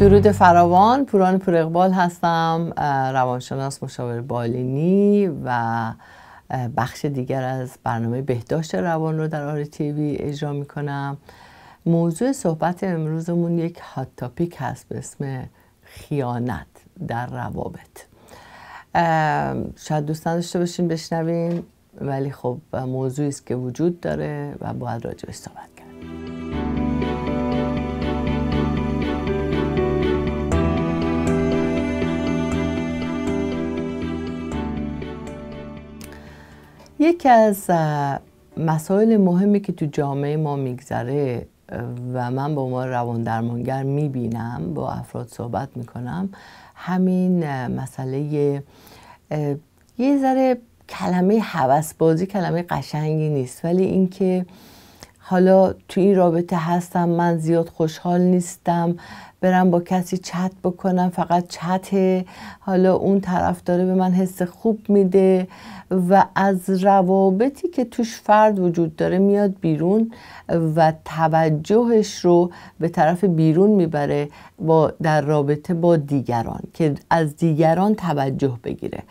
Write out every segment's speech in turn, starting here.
درود فراوان پوران پور اقبال هستم روانشناس مشاور بالینی و بخش دیگر از برنامه بهداشت روان رو در آر تیوی اجرا می کنم موضوع صحبت امروزمون یک هات تاپیک هست به اسم خیانت در روابط شاید دوست نداشته باشین بشنویم ولی خب موضوعی است که وجود داره و باید به صحبت یکی از مسائل مهمی که تو جامعه ما میگذره و من با ما روان درمانگر میبینم با افراد صحبت میکنم همین مسئله یه ذره کلمه بازی کلمه قشنگی نیست ولی اینکه حالا تو این رابطه هستم من زیاد خوشحال نیستم برم با کسی چت بکنم فقط چته حالا اون طرف داره به من حس خوب میده و از روابطی که توش فرد وجود داره میاد بیرون و توجهش رو به طرف بیرون میبره با در رابطه با دیگران که از دیگران توجه بگیره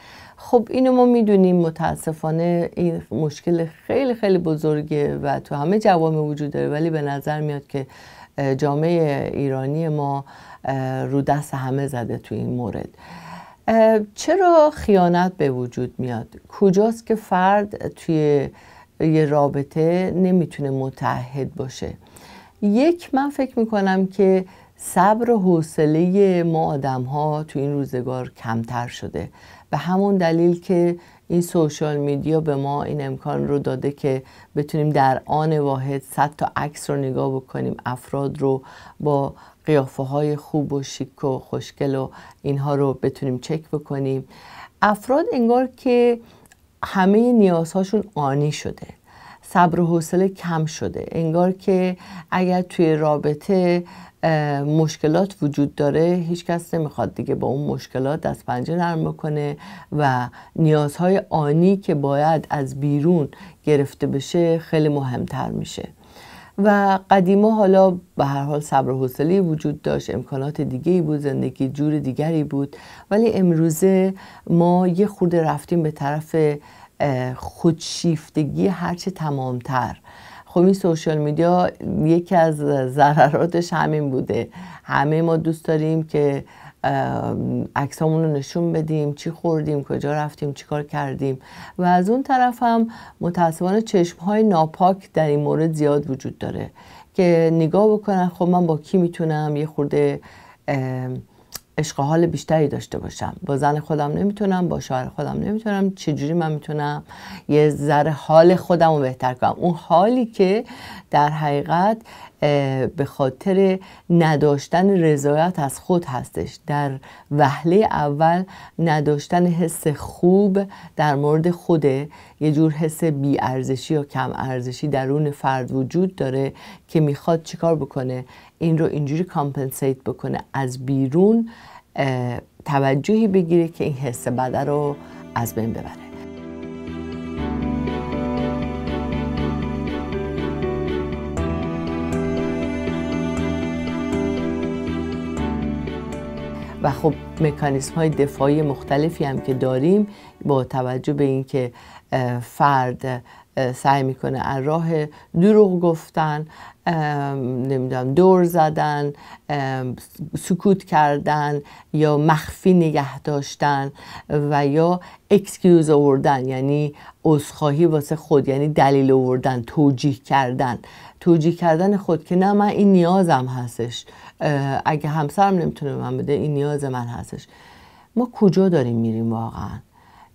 خب اینو ما میدونیم متاسفانه این مشکل خیلی خیلی بزرگه و تو همه جوامع وجود داره ولی به نظر میاد که جامعه ایرانی ما رو دست همه زده تو این مورد چرا خیانت به وجود میاد کجاست که فرد توی یه رابطه نمیتونه متحد باشه یک من فکر میکنم که صبر و حوصله ما آدم ها تو این روزگار کمتر شده به همون دلیل که این سوشال میدیا به ما این امکان رو داده که بتونیم در آن واحد صد تا عکس رو نگاه بکنیم افراد رو با قیافه های خوب و شیک و خوشگل و اینها رو بتونیم چک بکنیم افراد انگار که همه نیازهاشون آنی شده صبر و حوصله کم شده انگار که اگر توی رابطه مشکلات وجود داره هیچکس نمیخواد دیگه با اون مشکلات دست پنجه نرم کنه و نیازهای آنی که باید از بیرون گرفته بشه خیلی مهمتر میشه و قدیما حالا به هر حال صبر و حوصله وجود داشت امکانات دیگه ای بود زندگی جور دیگری بود ولی امروزه ما یه خورده رفتیم به طرف خودشیفتگی هرچه تمامتر خب این سوشال میدیا یکی از ضرراتش همین بوده همه ما دوست داریم که عکسامون رو نشون بدیم چی خوردیم کجا رفتیم چی کار کردیم و از اون طرف هم متاسفانه چشم های ناپاک در این مورد زیاد وجود داره که نگاه بکنن خب من با کی میتونم یه خورده عشق حال بیشتری داشته باشم با زن خودم نمیتونم با شوهر خودم نمیتونم چجوری من میتونم یه ذره حال خودم رو بهتر کنم اون حالی که در حقیقت به خاطر نداشتن رضایت از خود هستش در وهله اول نداشتن حس خوب در مورد خوده یه جور حس بیارزشی یا کم ارزشی درون فرد وجود داره که میخواد چیکار بکنه این رو اینجوری کامپنسیت بکنه از بیرون توجهی بگیره که این حس بده رو از بین ببره و خب مکانیسم های دفاعی مختلفی هم که داریم با توجه به اینکه فرد سعی میکنه از راه دروغ گفتن نمیدونم دور زدن سکوت کردن یا مخفی نگه داشتن و یا اکسکیوز آوردن یعنی عذرخواهی واسه خود یعنی دلیل آوردن توجیه کردن توجیه کردن خود که نه من این نیازم هستش اگه همسرم نمیتونه من بده این نیاز من هستش ما کجا داریم میریم واقعا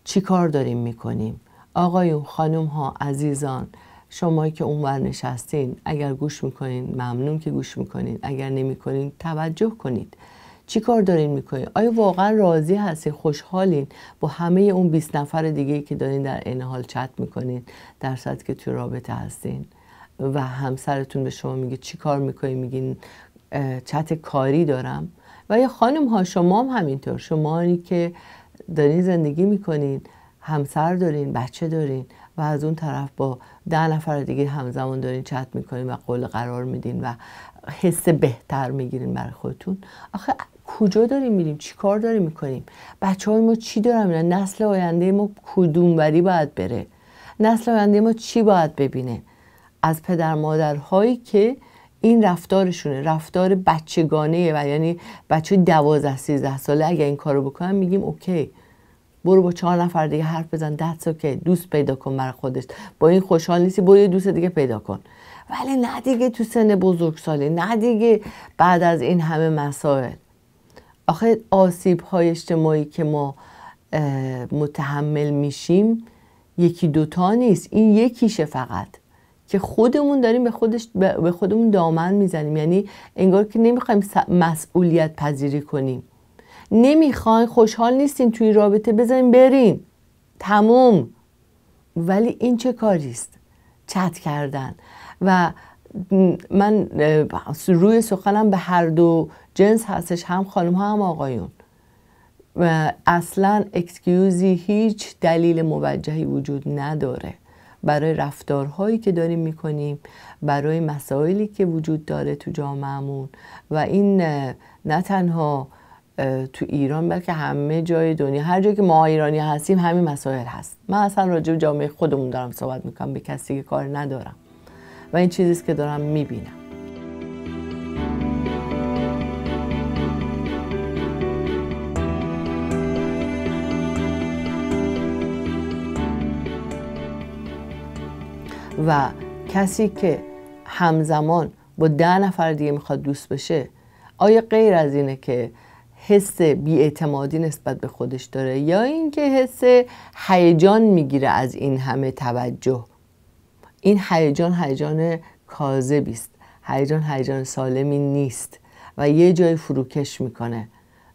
چی کار داریم میکنیم آقایون خانم ها عزیزان شما که اونور نشستین اگر گوش میکنین ممنون که گوش میکنین اگر نمیکنین توجه کنید چی کار دارین میکنین آیا واقعا راضی هستین خوشحالین با همه اون 20 نفر دیگه که دارین در این حال چت میکنین در صد که تو رابطه هستین و همسرتون به شما میگه چی کار میکنین میگین چت کاری دارم و یا خانم ها شما هم همینطور شما که دارین زندگی میکنین همسر دارین بچه دارین و از اون طرف با ده نفر دیگه همزمان دارین چت میکنین و قول قرار میدین و حس بهتر میگیرین برای خودتون آخه کجا داریم میریم چی کار داریم میکنیم بچه های ما چی دارن میرن نسل آینده ما کدوم وری باید بره نسل آینده ما چی باید ببینه از پدر مادرهایی که این رفتارشونه رفتار بچگانه و یعنی بچه دوازده سیزده ساله اگر این کارو بکنن میگیم اوکی برو با چهار نفر دیگه حرف بزن دست که دوست پیدا کن برای خودش با این خوشحال نیستی برو یه دوست دیگه پیدا کن ولی نه دیگه تو سن بزرگسالی نه دیگه بعد از این همه مسائل آخه آسیب های اجتماعی که ما متحمل میشیم یکی دوتا نیست این یکیشه فقط که خودمون داریم به, خودش به خودمون دامن میزنیم یعنی انگار که نمیخوایم مسئولیت پذیری کنیم نمیخواین خوشحال نیستین توی رابطه بزنین برین تموم ولی این چه کاریست چت کردن و من روی سخنم به هر دو جنس هستش هم خانم ها هم آقایون و اصلا اکسکیوزی هیچ دلیل موجهی وجود نداره برای رفتارهایی که داریم میکنیم برای مسائلی که وجود داره تو جامعهمون و این نه تنها تو ایران بلکه همه جای دنیا هر جایی که ما ایرانی هستیم همین مسائل هست من اصلا راجع به جامعه خودمون دارم صحبت میکنم به کسی که کار ندارم و این چیزیست که دارم میبینم و کسی که همزمان با ده نفر دیگه میخواد دوست بشه آیا غیر از اینه که حس بیاعتمادی نسبت به خودش داره یا اینکه حس هیجان میگیره از این همه توجه این هیجان هیجان کاذبی است هیجان هیجان سالمی نیست و یه جای فروکش میکنه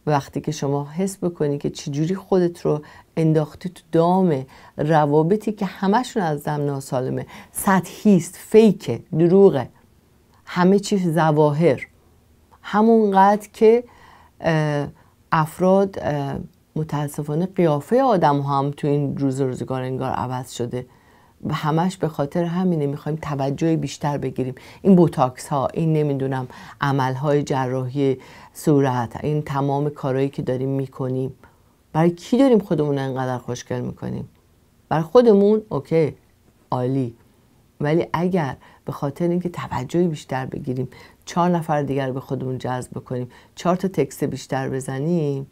وقتی که شما حس بکنی که چجوری خودت رو انداختی تو دام روابطی که همشون از دم ناسالمه سطحیست فیکه دروغه همه چیز زواهر همونقدر که افراد متاسفانه قیافه آدم هم تو این روز روزگار انگار عوض شده و همش به خاطر همینه میخوایم توجه بیشتر بگیریم این بوتاکس ها این نمیدونم عمل های جراحی صورت این تمام کارهایی که داریم میکنیم برای کی داریم خودمون اینقدر خوشگل میکنیم برای خودمون اوکی عالی ولی اگر به خاطر اینکه توجهی بیشتر بگیریم چهار نفر دیگر به خودمون جذب کنیم چهار تا تکست بیشتر بزنیم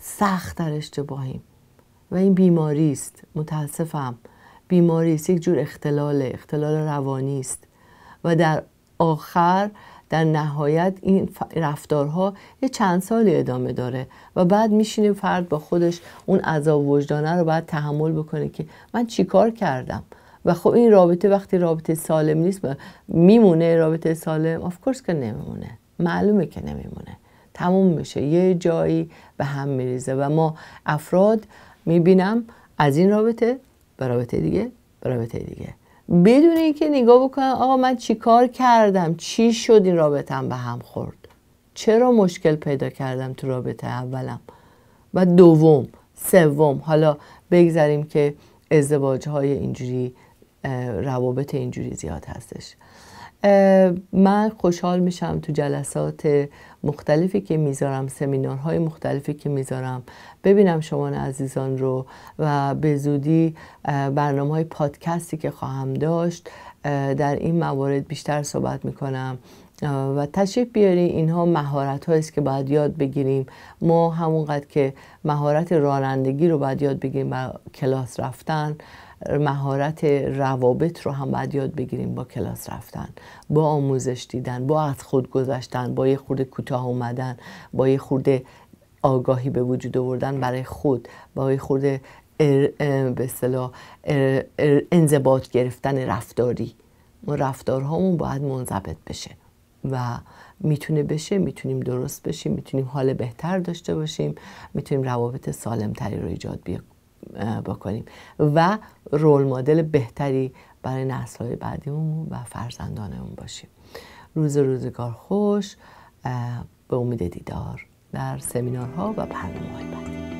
سخت در اشتباهیم و این بیماری است متاسفم بیماری یک جور اختلال اختلال روانی است و در آخر در نهایت این رفتارها یه چند سالی ادامه داره و بعد میشینه فرد با خودش اون عذاب وجدانه رو باید تحمل بکنه که من چیکار کردم و خب این رابطه وقتی رابطه سالم نیست میمونه رابطه سالم آف کورس که نمیمونه معلومه که نمیمونه تموم میشه یه جایی به هم میریزه و ما افراد میبینم از این رابطه به رابطه دیگه به رابطه دیگه بدون اینکه نگاه بکنم آقا من چی کار کردم چی شد این رابطم به هم خورد چرا مشکل پیدا کردم تو رابطه اولم و دوم سوم حالا بگذاریم که ازدواج های اینجوری روابط اینجوری زیاد هستش من خوشحال میشم تو جلسات مختلفی که میذارم سمینارهای مختلفی که میذارم ببینم شما عزیزان رو و به زودی برنامه های پادکستی که خواهم داشت در این موارد بیشتر صحبت میکنم و تشریف بیاری اینها مهارت است که باید یاد بگیریم ما همونقدر که مهارت رانندگی رو باید یاد بگیریم و کلاس رفتن مهارت روابط رو هم باید یاد بگیریم با کلاس رفتن با آموزش دیدن با از خود گذشتن با یه خورده کوتاه اومدن با یه خورده آگاهی به وجود آوردن برای خود با یه خورده به اصطلاح انضباط گرفتن رفتاری ما رفتارهامون باید منضبط بشه و میتونه بشه میتونیم درست بشیم میتونیم حال بهتر داشته باشیم میتونیم روابط سالم سالمتری رو ایجاد بکنیم و رول مدل بهتری برای نسلهای بعدیمون و فرزندانمون باشیم روز روزگار خوش به امید دیدار در سمینارها و برنامه‌های بعدی